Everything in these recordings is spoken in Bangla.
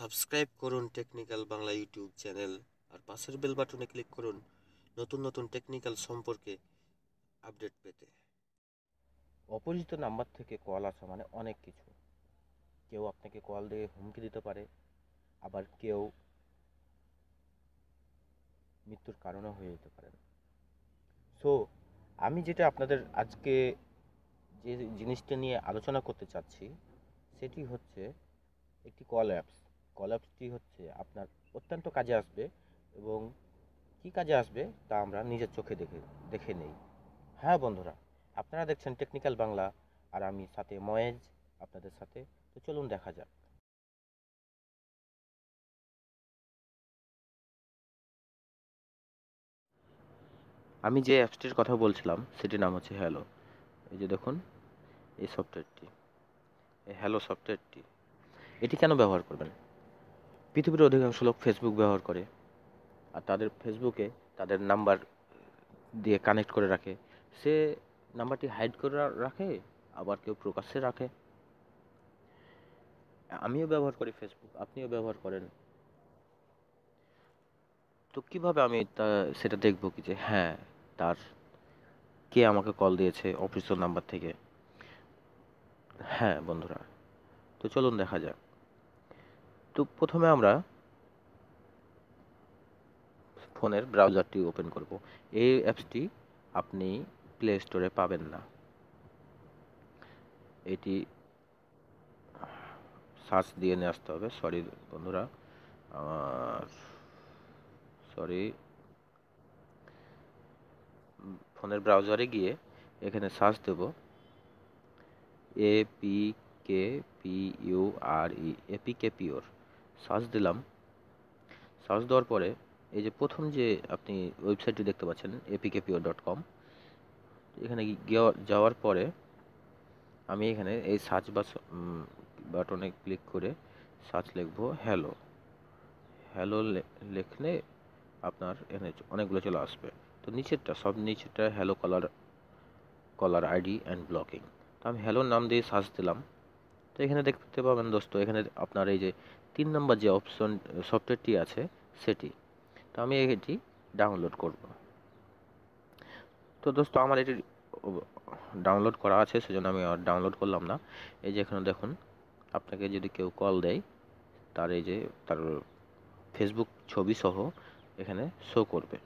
সাবস্ক্রাইব করুন টেকনিক্যাল বাংলা ইউটিউব চ্যানেল আর পাশের বেল বাটনে ক্লিক করুন নতুন নতুন টেকনিক্যাল সম্পর্কে আপডেট পেতে অপরিচিত নাম্বার থেকে কল আসা মানে অনেক কিছু কেউ আপনাকে কল দিয়ে হুমকি দিতে পারে আবার কেউ মৃত্যুর কারণও হয়ে যেতে পারে সো আমি যেটা আপনাদের আজকে যে জিনিসটা নিয়ে আলোচনা করতে চাচ্ছি সেটি হচ্ছে একটি কল অ্যাপস কলাপসটি হচ্ছে আপনার অত্যন্ত কাজে আসবে এবং কি কাজে আসবে তা আমরা নিজের চোখে দেখে দেখে নেই হ্যাঁ বন্ধুরা আপনারা দেখছেন টেকনিক্যাল বাংলা আর আমি সাথে ময়েজ আপনাদের সাথে তো চলুন দেখা যাক আমি যে অ্যাপসটির কথা বলছিলাম সেটির নাম হচ্ছে হ্যালো এই যে দেখুন এই সফটওয়্যারটি এই হ্যালো সফটওয়্যারটি এটি কেন ব্যবহার করবেন পৃথিবীর অধিকাংশ লোক ফেসবুক ব্যবহার করে আর তাদের ফেসবুকে তাদের নাম্বার দিয়ে কানেক্ট করে রাখে সে নাম্বারটি হাইড করে রাখে আবার কেউ প্রকাশ্যে রাখে আমিও ব্যবহার করি ফেসবুক আপনিও ব্যবহার করেন তো কীভাবে আমি তা সেটা দেখবো কি যে হ্যাঁ তার কে আমাকে কল দিয়েছে অফিসের নাম্বার থেকে হ্যাঁ বন্ধুরা তো চলুন দেখা যাক তো প্রথমে আমরা ফোনের ব্রাউজারটি ওপেন করব এই অ্যাপসটি আপনি প্লে স্টোরে পাবেন না এটি সার্চ দিয়ে নিয়ে আসতে হবে সরি বন্ধুরা আমার সরি ফোনের ব্রাউজারে গিয়ে এখানে সার্চ দেব A P K P U R E A K pure search দিলাম সার্চ দেওয়ার পরে এই যে প্রথম যে আপনি ওয়েবসাইটটি দেখতে পাচ্ছেন এপিকেপিও ডট কম এখানে যাওয়ার পরে আমি এখানে এই সার্চ বাস বাটনে ক্লিক করে সার্চ লিখব হ্যালো হ্যালো লেখলে আপনার এখানে অনেকগুলো চলে আসবে তো নিচেরটা সব নিচেরটা hello caller caller ID and blocking তো আমি হ্যালোর নাম দিয়ে সার্চ দিলাম তো এখানে দেখতে পাবেন দোস্ত এখানে আপনার এই যে তিন নম্বর যে অপশন সফটওয়্যারটি আছে সেটি তো আমি এটি ডাউনলোড করব তো দোস্ত আমার এটি ডাউনলোড করা আছে সেজন্য আমি আর ডাউনলোড করলাম না এই যে এখানে দেখুন আপনাকে যদি কেউ কল দেয় তার এই যে তার ফেসবুক ছবি সহ এখানে শো করবে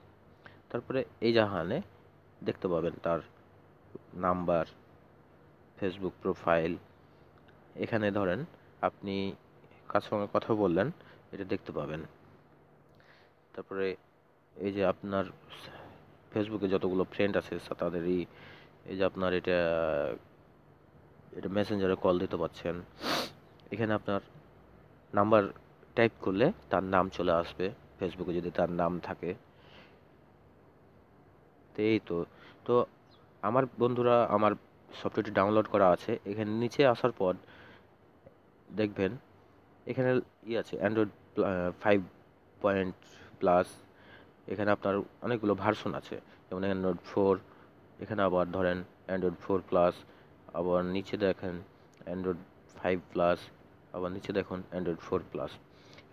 তারপরে এই জাহানে দেখতে পাবেন তার নাম্বার ফেসবুক প্রোফাইল এখানে ধরেন আপনি কার সঙ্গে কথা বললেন এটা দেখতে পাবেন তারপরে এই যে আপনার ফেসবুকে যতগুলো ফ্রেন্ড আছে তাদেরই এই যে আপনার এটা এটা মেসেঞ্জারে কল দিতে পারছেন এখানে আপনার নাম্বার টাইপ করলে তার নাম চলে আসবে ফেসবুকে যদি তার নাম থাকে তো এই তো তো আমার বন্ধুরা আমার সফটওয়্যারটি ডাউনলোড করা আছে এখানে নিচে আসার পর দেখবেন এখানে ই আছে অ্যান্ড্রয়েড ফাইভ পয়েন্ট প্লাস এখানে আপনার অনেকগুলো ভার্সন আছে যেমন অ্যান্ড্রয়েড ফোর এখানে আবার ধরেন অ্যান্ড্রয়েড ফোর প্লাস আবার নিচে দেখেন অ্যান্ড্রয়েড ফাইভ প্লাস আবার নিচে দেখুন অ্যান্ড্রয়েড ফোর প্লাস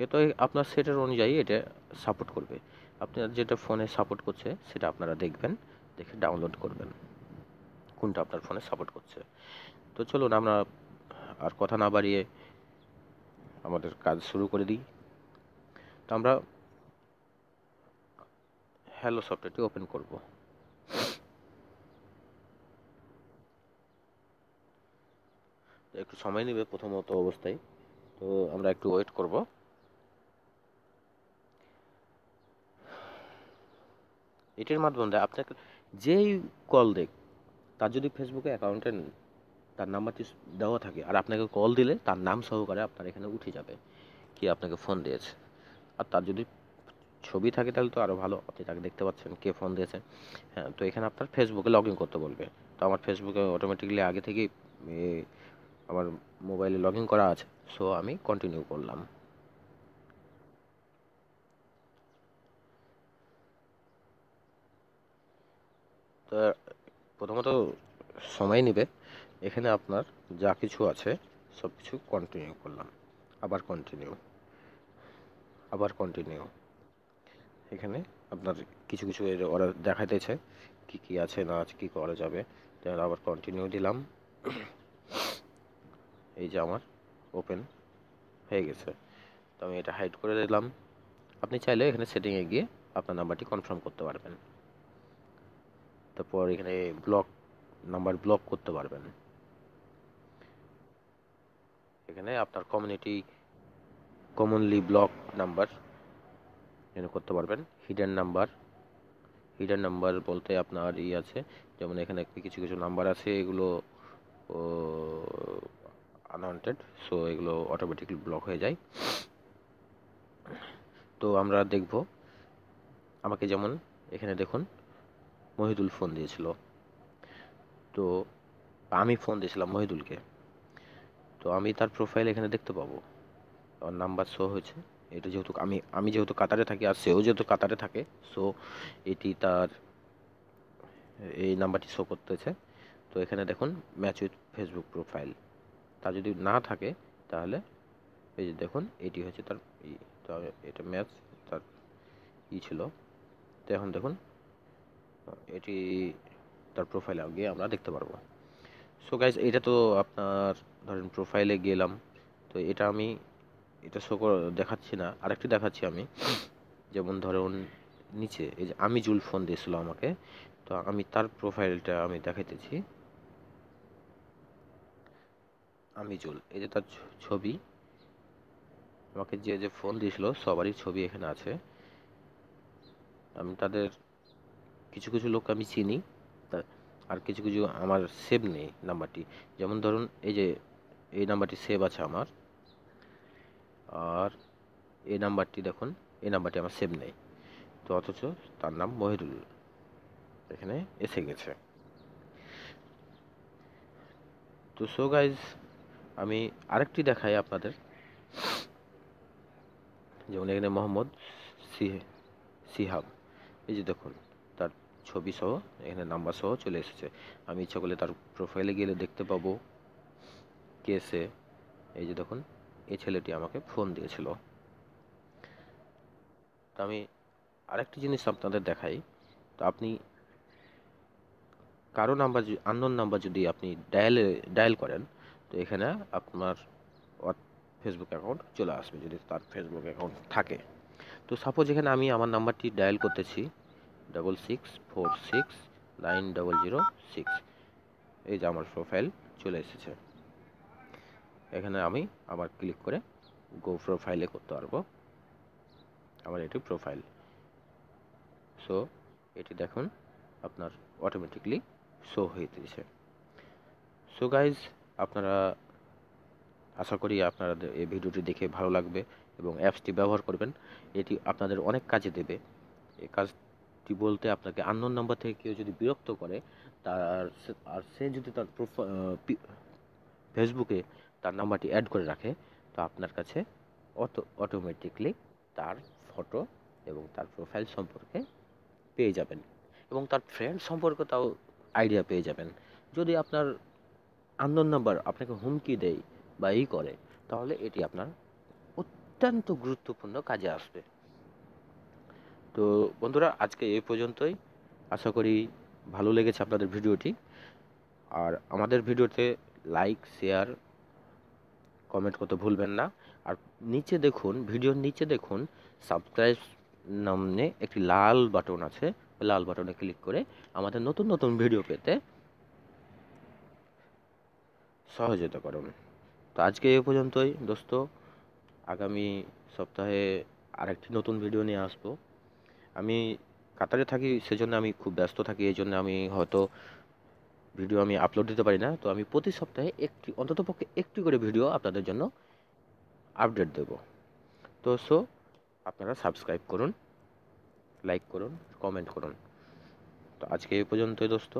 এটা আপনার সেটের অনুযায়ী এটা সাপোর্ট করবে আপনার যেটা ফোনে সাপোর্ট করছে সেটা আপনারা দেখবেন দেখে ডাউনলোড করবেন কোনটা আপনার ফোনে সাপোর্ট করছে তো চলুন আমরা আর কথা না বাড়িয়ে আমাদের কাজ শুরু করে দিই তো আমরা হ্যালো সফটওয়্যারটি ওপেন করব একটু সময় নেবে প্রথমত অবস্থায় তো আমরা একটু ওয়েট করব এটির মাধ্যমে আপনাকে যেই কল দেখ তার যদি ফেসবুকে অ্যাকাউন্টে তার নাম্বারটি দেওয়া থাকে আর আপনাকে কল দিলে তার নাম সহকারে আপনার এখানে উঠে যাবে কি আপনাকে ফোন দিয়েছে আর তার যদি ছবি থাকে তাহলে তো আরও ভালো আপনি তাকে দেখতে পাচ্ছেন কে ফোন দিয়েছে হ্যাঁ তো এখানে আপনার ফেসবুকে লগ ইন করতে বলবে তো আমার ফেসবুকে অটোমেটিকলি আগে থেকেই আমার মোবাইলে লগ ইন করা আছে সো আমি কন্টিনিউ করলাম তো প্রথমত সময় নেবে এখানে আপনার যা কিছু আছে সব কিছু কন্টিনিউ করলাম আবার কন্টিনিউ আবার কন্টিনিউ এখানে আপনার কিছু কিছু অর্ডার দেখাতেছে কি কি আছে না আছে কী করা যাবে তাহলে আবার কন্টিনিউ দিলাম এই যে আমার ওপেন হয়ে গেছে তো আমি এটা হাইড করে দিলাম আপনি চাইলে এখানে সেটিংয়ে গিয়ে আপনার নাম্বারটি কনফার্ম করতে পারবেন তারপর এখানে ব্লক নাম্বার ব্লক করতে পারবেন এখানে আপনার কমিউনিটি কমনলি ব্লক নাম্বার এখানে করতে পারবেন হিডেন নাম্বার হিডেন নাম্বার বলতে আপনার ই আছে যেমন এখানে কিছু কিছু নাম্বার আছে এগুলো আনওয়ান্টেড সো এগুলো অটোমেটিকলি ব্লক হয়ে যায় তো আমরা দেখব আমাকে যেমন এখানে দেখুন মহিদুল ফোন দিয়েছিল তো আমি ফোন দিয়েছিলাম মহিদুলকে তো আমি তার প্রোফাইল এখানে দেখতে পাবো আমার নাম্বার শো হয়েছে এটা যেহেতু আমি আমি যেহেতু কাতারে থাকি আর সেও যেহেতু কাতারে থাকে সো এটি তার এই নাম্বারটি শো করতেছে তো এখানে দেখুন ম্যাচ উইথ ফেসবুক প্রোফাইল তা যদি না থাকে তাহলে এই যে দেখুন এটি হচ্ছে তার ই তো এটা ম্যাচ তার ই ছিল তো এখন দেখুন এটি তার প্রোফাইলে গিয়ে আমরা দেখতে পারবো সো গাইজ এটা তো আপনার ধরেন প্রোফাইলে গেলাম তো এটা আমি এটা শো দেখাচ্ছি না আরেকটি দেখাচ্ছি আমি যেমন ধরুন নিচে এই যে আমি জুল ফোন দিয়েছিল আমাকে তো আমি তার প্রোফাইলটা আমি দেখাইতেছি আমি জুল এই যে তার ছবি আমাকে যে যে ফোন দিয়েছিল সবারই ছবি এখানে আছে আমি তাদের কিছু কিছু লোক আমি চিনি আর কিছু কিছু আমার সেভ নেই নাম্বারটি যেমন ধরুন এই যে এই নাম্বারটি সেভ আছে আমার আর এই নাম্বারটি দেখুন এই নাম্বারটি আমার সেভ নেই তো অথচ তার নাম মহিরুল এখানে এসে গেছে তো সো গাইজ আমি আরেকটি দেখাই আপনাদের যেমন এখানে মোহাম্মদ সিহাব এই যে দেখুন ছবি সহ এখানে নাম্বার সহ চলে এসেছে আমি ইচ্ছা করলে তার প্রোফাইলে গেলে দেখতে পাবো কেসে এই যে দেখুন এই ছেলেটি আমাকে ফোন দিয়েছিল তো আমি আরেকটি জিনিস আপনাদের দেখাই তো আপনি কারো নাম্বার আননোন নাম্বার যদি আপনি ডায়ালে ডায়াল করেন তো এখানে আপনার ফেসবুক অ্যাকাউন্ট চলে আসবে যদি তার ফেসবুক অ্যাকাউন্ট থাকে তো সাপোজ এখানে আমি আমার নাম্বারটি ডায়াল করতেছি double six four six nine double zero six এই যে আমার প্রোফাইল চলে এসেছে এখানে আমি আবার ক্লিক করে গো প্রোফাইলে করতে পারবো আমার এটি প্রোফাইল সো এটি দেখুন আপনার অটোমেটিকলি শো হয়ে দিয়েছে সো গাইজ আপনারা আশা করি আপনারা এই ভিডিওটি দেখে ভালো লাগবে এবং অ্যাপসটি ব্যবহার করবেন এটি আপনাদের অনেক কাজে দেবে এই কাজ ব্যক্তি বলতে আপনাকে আননোন নাম্বার থেকে কেউ যদি বিরক্ত করে তার আর সে যদি তার ফেসবুকে তার নাম্বারটি অ্যাড করে রাখে তো আপনার কাছে অটো অটোমেটিকলি তার ফটো এবং তার প্রোফাইল সম্পর্কে পেয়ে যাবেন এবং তার ফ্রেন্ড সম্পর্কে তাও আইডিয়া পেয়ে যাবেন যদি আপনার আন্দোলন নাম্বার আপনাকে হুমকি দেয় বা ই করে তাহলে এটি আপনার অত্যন্ত গুরুত্বপূর্ণ কাজে আসবে তো বন্ধুরা আজকে এই পর্যন্তই আশা করি ভালো লেগেছে আপনাদের ভিডিওটি আর আমাদের ভিডিওতে লাইক শেয়ার কমেন্ট করতে ভুলবেন না আর নিচে দেখুন ভিডিওর নিচে দেখুন সাবস্ক্রাইব নামে একটি লাল বাটন আছে লাল বাটনে ক্লিক করে আমাদের নতুন নতুন ভিডিও পেতে সহযোগিতা করুন তো আজকে এ পর্যন্তই দোস্ত আগামী সপ্তাহে আরেকটি নতুন ভিডিও নিয়ে আসবো আমি কাতারে থাকি সেজন্য আমি খুব ব্যস্ত থাকি এই জন্য আমি হয়তো ভিডিও আমি আপলোড দিতে পারি না তো আমি প্রতি সপ্তাহে একটি অন্ততপক্ষে একটি করে ভিডিও আপনাদের জন্য আপডেট দেব তো সো আপনারা সাবস্ক্রাইব করুন লাইক করুন কমেন্ট করুন তো আজকে এই পর্যন্তই দোস্ত